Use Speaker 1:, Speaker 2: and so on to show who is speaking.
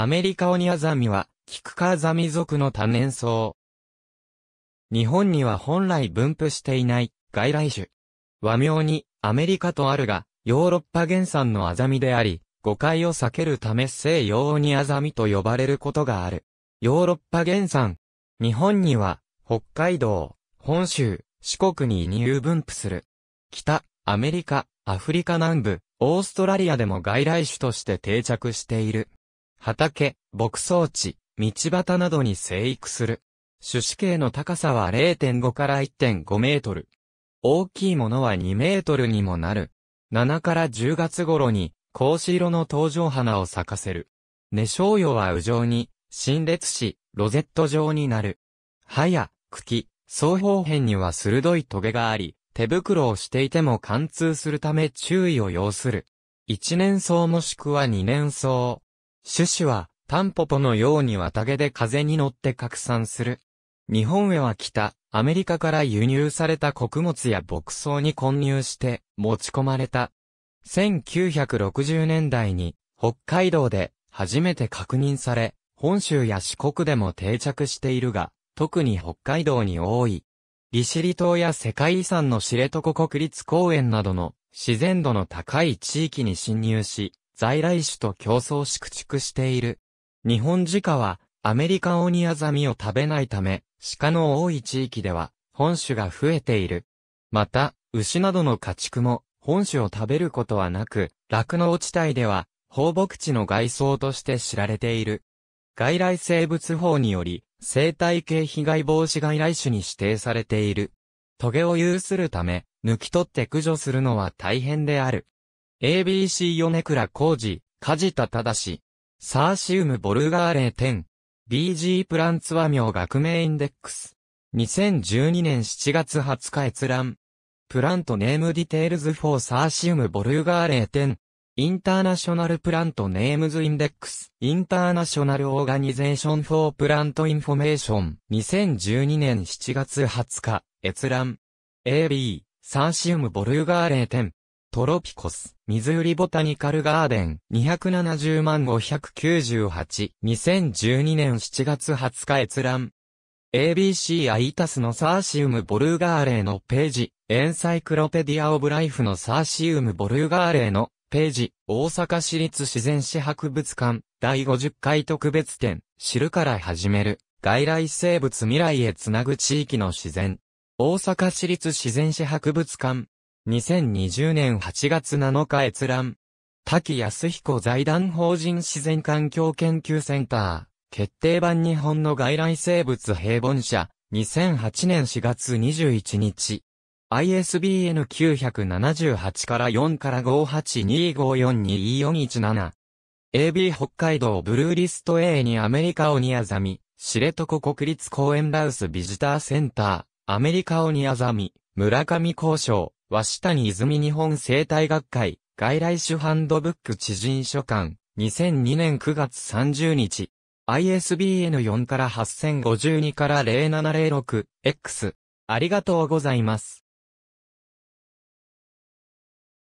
Speaker 1: アメリカオニアザミは、キクカアザミ属の多年草。日本には本来分布していない外来種。和名にアメリカとあるが、ヨーロッパ原産のアザミであり、誤解を避けるため西洋オニアザミと呼ばれることがある。ヨーロッパ原産。日本には、北海道、本州、四国に入分布する。北、アメリカ、アフリカ南部、オーストラリアでも外来種として定着している。畑、牧草地、道端などに生育する。種子径の高さは0.5から1.5メートル。大きいものは2メートルにもなる。7から10月頃に、格子色の登場花を咲かせる。根小葉は雨状に、新列し、ロゼット状になる。葉や茎、双方辺には鋭い棘があり、手袋をしていても貫通するため注意を要する。一年草もしくは二年草。種子は、タンポポのように綿毛で風に乗って拡散する。日本へは北、アメリカから輸入された穀物や牧草に混入して持ち込まれた。1960年代に北海道で初めて確認され、本州や四国でも定着しているが、特に北海道に多い。利尻島や世界遺産の知床国立公園などの自然度の高い地域に侵入し、在来種と競争し駆逐している。日本鹿は、アメリカオニアザミを食べないため、鹿の多い地域では、本種が増えている。また、牛などの家畜も、本種を食べることはなく、酪農地帯では、放牧地の外装として知られている。外来生物法により、生態系被害防止外来種に指定されている。トゲを有するため、抜き取って駆除するのは大変である。ABC 米倉浩二、梶田正、サーシウムボルガーレ10、BG プランツ和名学名インデックス。2012年7月20日閲覧。プラントネームディテールズフォーサーシウムボルガーレ10。インターナショナルプラントネームズインデックス。インターナショナルオーガニゼーションフォープラントインフォメーション。2012年7月20日。閲覧。AB、サーシウムボルガーレ10。トロピコス、ミズーリボタニカルガーデン、270万598、2012年7月20日閲覧。ABC アイタスのサーシウム・ボルーガーレーのページ、エンサイクロペディア・オブ・ライフのサーシウム・ボルーガーレーのページ、大阪市立自然史博物館、第50回特別展、知るから始める、外来生物未来へつなぐ地域の自然。大阪市立自然史博物館、2020年8月7日閲覧。滝康彦財団法人自然環境研究センター。決定版日本の外来生物平凡社。2008年4月21日。ISBN 978から4から582542417。AB 北海道ブルーリスト A にアメリカオニアザミ、知床国立公園ラウスビジターセンター、アメリカオニアザミ、村上交渉。鷲谷泉日本生態学会、外来種ハンドブック知人書館、2002年9月30日。ISBN 4から8052から0706、X。ありがとうございます。